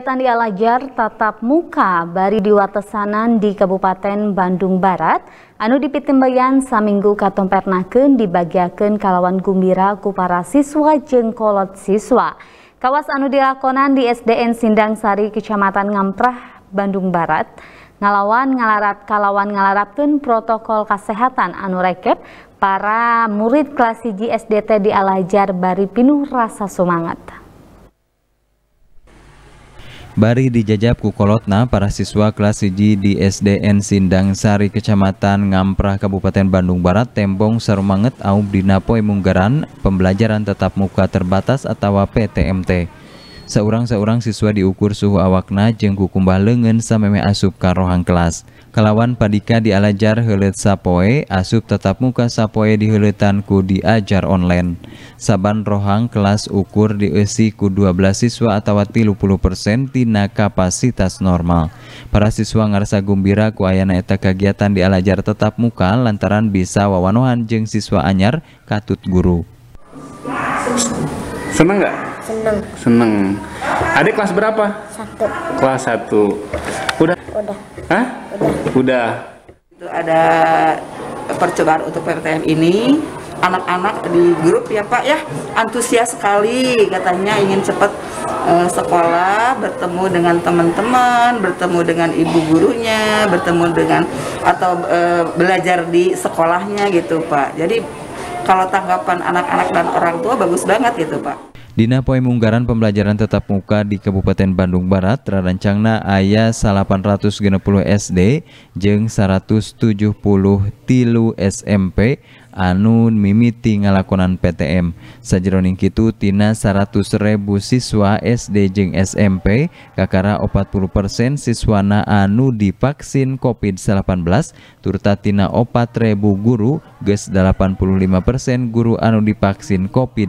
Kegiatan di Alajar tatap muka bari di watesanan di Kabupaten Bandung Barat, anu dipitimbayan saminggu katompernakeun dibagiakeun kalawan gumbira ku para siswa jeung kolot siswa. Kawas anu dilakonan di SDN Sindang Sari Kecamatan Ngamprah, Bandung Barat, ngalawan ngalarat kalawan ngalarapkeun protokol kesehatan anu rekep para murid kelas 1 SDT di Alajar bari pinuh rasa semangat. Bari dijajab kukolotna, para siswa kelas siji di SDN Sindang Sari Kecamatan Ngamprah Kabupaten Bandung Barat tembong sarumanget aum dina munggaran pembelajaran tetap muka terbatas atau PTMT seorang-seorang siswa diukur suhu awakna jengku kumbah lengan sameme asup ka rohang kelas. Kalawan padika dialajar hulet sapoe, asup tetap muka sapoe di ku diajar online. Saban rohang kelas ukur diisi ku 12 siswa atau 30% tina kapasitas normal. Para siswa ngarasa gembira ku ayana eta kegiatan dialajar tetap muka lantaran bisa wawanohan jeng siswa anyar katut guru. Senang nggak? Seneng. Seneng. Adik kelas berapa? Satu. Kelas satu. Udah? Udah. Hah? Udah. Udah. Itu ada percobaan untuk PTM ini anak-anak di grup ya Pak ya antusias sekali katanya ingin cepat uh, sekolah bertemu dengan teman-teman bertemu dengan ibu gurunya bertemu dengan atau uh, belajar di sekolahnya gitu Pak jadi kalau tanggapan anak-anak dan orang tua bagus banget gitu Pak Dinapoi munggaran pembelajaran tetap muka di Kabupaten Bandung Barat rarancangna aya 860 SD jeng 170 tilu SMP anun mimiti ngalakonan PTM sajroning kitu tina 100.000 siswa SD jeng SMP kakara 40% siswana anu divaksin COVID-19 turta tina 4.000 guru ges 85% guru anu divaksin COVID-19